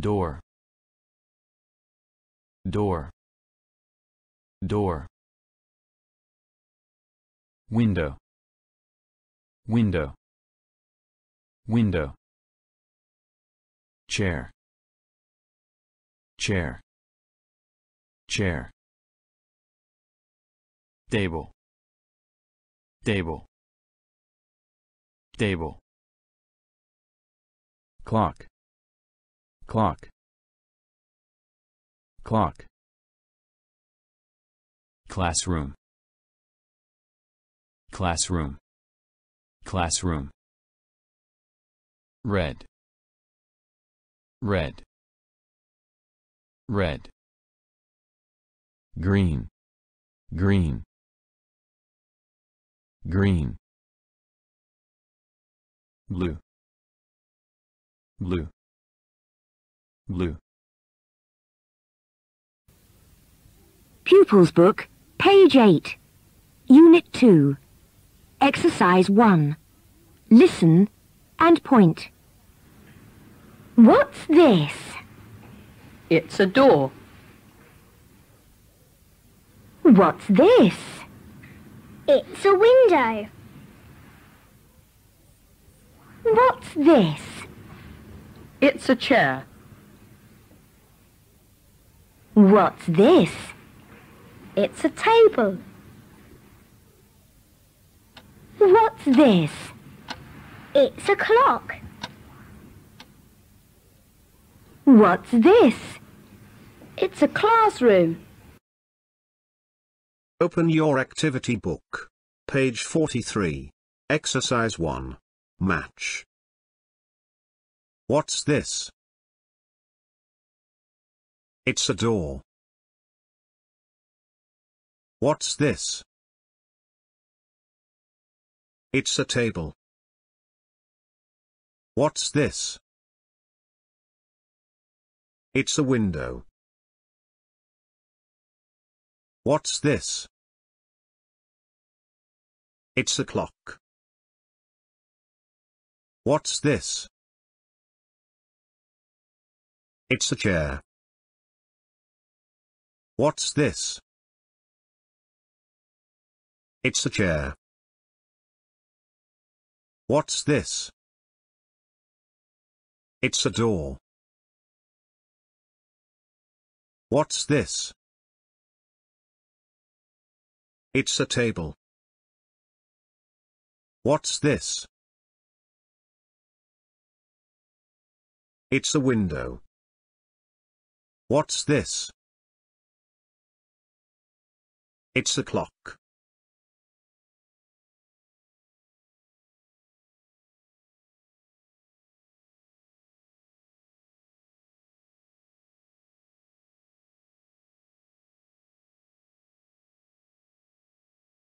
door door door window window window chair chair chair table table table clock clock clock classroom classroom classroom red red red green green green blue blue blue. Pupils Book, page 8, unit 2, exercise 1. Listen and point. What's this? It's a door. What's this? It's a window. What's this? It's a chair. What's this? It's a table. What's this? It's a clock. What's this? It's a classroom. Open your activity book. Page 43. Exercise 1. Match. What's this? It's a door. What's this? It's a table. What's this? It's a window. What's this? It's a clock. What's this? It's a chair. What's this? It's a chair. What's this? It's a door. What's this? It's a table. What's this? It's a window. What's this? It's a clock.